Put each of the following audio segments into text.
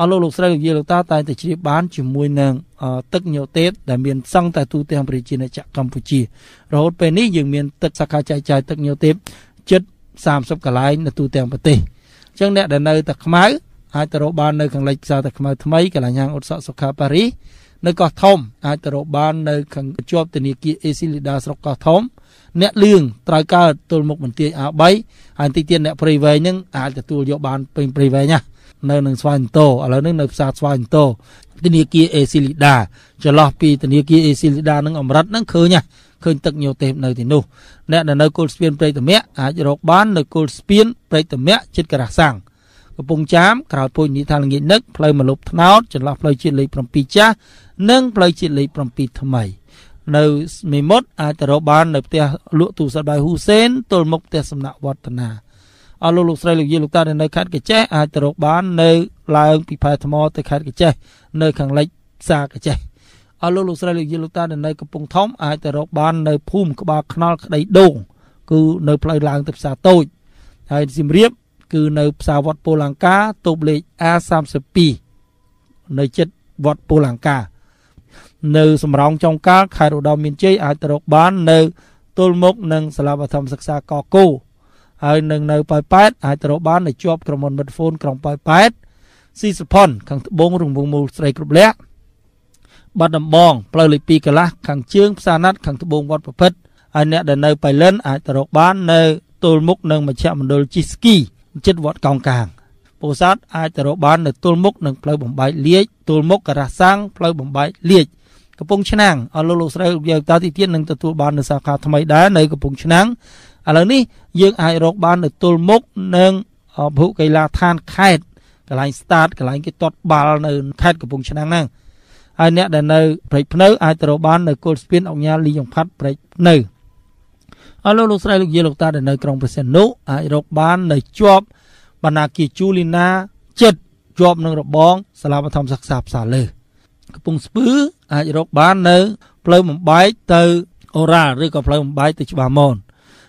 អស់លោកលោកស្រីលោកយាយលោកតាតែងតែជ្រាបបានជាមួយនឹងទឹកញោតេបដែលមានសង់តែទូទាំងប្រជាណាចក្រកម្ពុជារហូតពេលនេះយើងមានទឹកសាខាចែកចាយទឹកញោតេបជិត30កន្លែងនៅទូទាំងប្រទេសអញ្ចឹងអ្នកដែលនៅតែខ្មៅអាចទៅរកបាននៅខាងលិចផ្សារតែខ្មៅថ្មីកន្លែងហាងអ៊ុតសក់សុខាប៉ារីនៅកោះធំ អាចទៅរកបាននៅខាងជាប់ធនាគារអេស៊ីលីដាស្រុកកោះធំអ្នកលឿងត្រូវកើតទល់មុខបន្ទាយ A3 ហើយតិចទៀតអ្នកព្រៃវែងនឹងអាចទទួលយកបានពេញព្រៃវែងណានៅនឹងស្វាយអន្ទោឥឡូវនេះនៅផ្សារស្វាយអន្ទោធនាគារអេស៊ីលីដាចន្លោះពីធនាគារអេស៊ីលីដានឹងអមរិតនឹងឃើញហ៎ឃើញទឹកញោទេពនៅទីនោះអ្នកដែលនៅគល់ស្ពានព្រៃតមៈអាចរកបាននៅគល់ស្ពានព្រៃតមៈជិតការ៉ាសាំងកំពង់ចាមក្រោយពុជនីថាលងាចនឹកផ្លូវមលប់ថ្នោតចន្លោះផ្លូវជាតិលេខ7ចាស់និងផ្លូវជាតិលេខ7ថ្មី នៅមេមត់អាចទៅរកបាននៅផ្ទះលក់ទូរស័ព្ទដៃហ៊ូសេនទល់មុខផ្ទះសំណាក់វឌ្ឍនាអស់លោកលោកស្រីលោកយាយលោកតានៅខេត្តកញ្ចេះអាចទៅរកបាននៅឡើងពីផែថ្ម ទៅខេត្តកញ្ចេះនៅខាងលិចផ្សារកញ្ចេះអស់លោកលោកស្រីលោកយាយលោកតានៅកំពង់ធំអាចទៅរកបាននៅភូមិក្បាលខ្នល់ក្តីដូងគឺនៅផ្លូវឡើងទៅផ្សារតូចហើយសៀមរាបគឺនៅផ្សារវត្តពោលង្កាតូបលេខ A32 នៅជិតវត្តពោលង្កានៅសំរោងចុងកាលខេត្តឧត្តរមានជ័យអាចទៅរកបាន នៅទល់មុខនឹងសាលាបឋមសិក្សាកកគោហើយនឹងនៅប៉ោយប៉ែតអាចត្រូវបាននៅជាប់ក្រុមហ៊ុនមិត្តហ្វូនក្រុងប៉ោយប៉ែតស៊ីសុផុនខាងត្បូងរង្វង់មូលស្រីគ្រប់លក្ខបាត់ដំបងផ្លូវលេខ2កន្លះខាងជើងផ្សារណាត់ខាងត្បូងវត្តប្រភិតហើយអ្នកដែលនៅប៉ៃលិនអាចទៅរកបាននៅទល់មុខនឹងមជ្ឈមណ្ឌលជីស្គី ជិតវត្តកោងកាងពោធិ៍សាត់អាចទៅរកបាននៅទល់មុខនឹងផ្លូវបំបែកលាជទល់មុខការ៉ាសាំងផ្លូវបំបែកលាជកំពង់ឆ្នាំងអស់លោកលោកស្រីលោកយាយតាទីទៀតនឹងទទួលបាននៅសាខាថ្មីដែរនៅកំពង់ឆ្នាំងឥឡូវនេះយើងអាចរកបាននៅទល់មុខនឹងភូកីឡាឋានខេត្តកន្លែង start កន្លែងគេទាត់បាល់នៅខេត្តកំពង់ឆ្នាំងហ្នឹងហើយអ្នកដែលនៅព្រៃភ្នៅ អាចទៅរកបាននៅគល់ស្ពានអង្គញាលីយ៉ងផាត់ព្រៃភ្នៅអរលោកលោកស្រីលោកយាយលោកតាដែលនៅក្រុងព្រះសីហនុអាចរកបាន នៅជាប់បណ្ណាគារជូលីណាចិត្តជាប់នឹងរបងសាលាបឋមសិក្សាផ្សារលើកំពង់ស្ពឺអាចរកបាននៅ ផ្លូវបំបែកទៅអូរ៉ាឬក៏ផ្លូវបំបែកទៅច្បារមន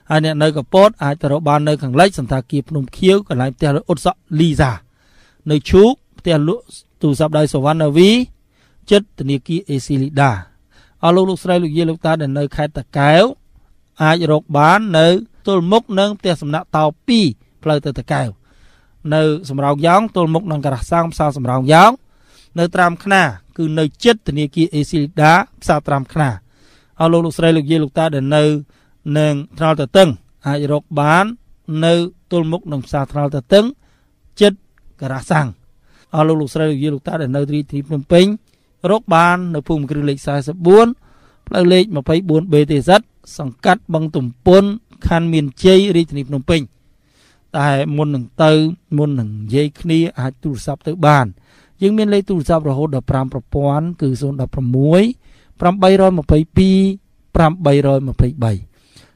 ហើយអ្នកនៅកពតអាចទៅរកបាននៅខាងលិចសន្តាគារភ្នំខៀវកន្លែងផ្ទះលក់អ៊ុតសក់លីសា នៅឈូកផ្ទះលក់ទូរស័ព្ទដៃសវណ្ណវីចិត្តធនាគារអេស៊ីលីដាអស់លោកលោកស្រីលោកយាយលោកតាដែលនៅខេត្តតាកែវអាចរកបាន នៅទល់មុខនឹងផ្ទះសំណាក់តោ2ផ្លូវទៅតាកែវនៅសំរោងយ៉ងទល់មុខនឹងការ៉ាសាងផ្សារសំរោងយ៉ងនៅ ត្រាំខ្នាគឺនៅចិត្តធនាគារអេស៊ីលីដាផ្សារត្រាំខ្នាអស់លោកលោកស្រីលោកយាយលោកតាដែលនៅនិងថ្នល់ទទឹង អាចរកបាន នៅទល់មុខនឹងផ្សារថ្នល់ទទឹងចិត្តការ៉ាសាំងអស់លោកលោកស្រីលោកយាយលោកតាដែលនៅទីទីភ្នំពេញ រកបាន នៅភូមិគ្រឹះលេខ44ផ្លូវលេខ 24B ទេសិតសង្កាត់បឹងទំពុនខណ្ឌមានជ័យរាជធានីភ្នំពេញតែមុននឹងទៅមុននឹងនិយាយគ្នាអាចទូរស័ព្ទទៅបានយើងមានលេខទូរស័ព្ទរហូតដល់5ប្រព័ន្ធគឺ016 822 823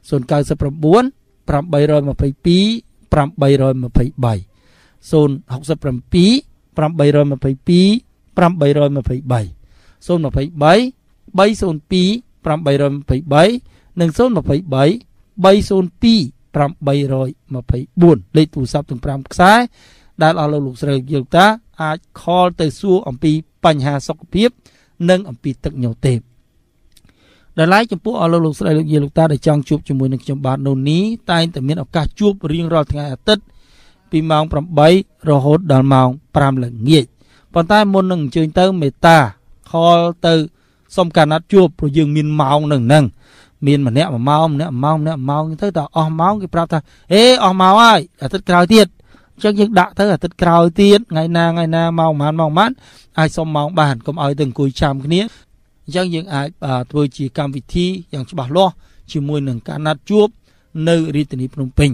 099 822 823 067 822 823 023 302 823និង023 302 824លេខទូរស័ព្ទទាំង5ខ្សែដែលអស់លោកលោកស្រីលោកតាអាចខលទៅសួរអំពីបញ្ហាសុខភាព និងអំពីទឹកញោទេពដោយឡែកចំពោះអស់លោកលោកស្រីលោកយាយលោកតាដែលចង់ជួបជាមួយនឹងខ្ញុំបាទនោះនេះតែងតែមានឱកាសជួបរៀងរាល់ថ្ងៃអាទិត្យពីម៉ោង8រហូតដល់ម៉ោង5ល្ងាចប៉ុន្តែមុននឹងអញ្ជើញទៅមេតាខលទៅសុំការណាត់ជួបព្រោះយើងមានម៉ោងនឹងហ្នឹងមានម្នាក់មួយម៉ោងម្នាក់ម៉ោងម្នាក់ម៉ោងទៅតែអស់ម៉ោងគេប្រាប់ថាអេអស់ម៉ោងហើយអាទិត្យក្រោយទៀតអញ្ចឹងយើងដាក់ទៅអាទិត្យក្រោយទៀតថ្ងៃណាថ្ងៃណាម៉ោងប៉ុន្មានម៉ោងប៉ុន្មានអាចសុំម៉ោងបានកុំឲ្យទៅអង្គុយចាំគ្នាអញ្ចឹងយើងអាចធ្វើជាកម្មវិធីយ៉ាងច្បាស់លាស់ជាមួយនឹងការណាត់ជួបនៅរាជធានីភ្នំពេញ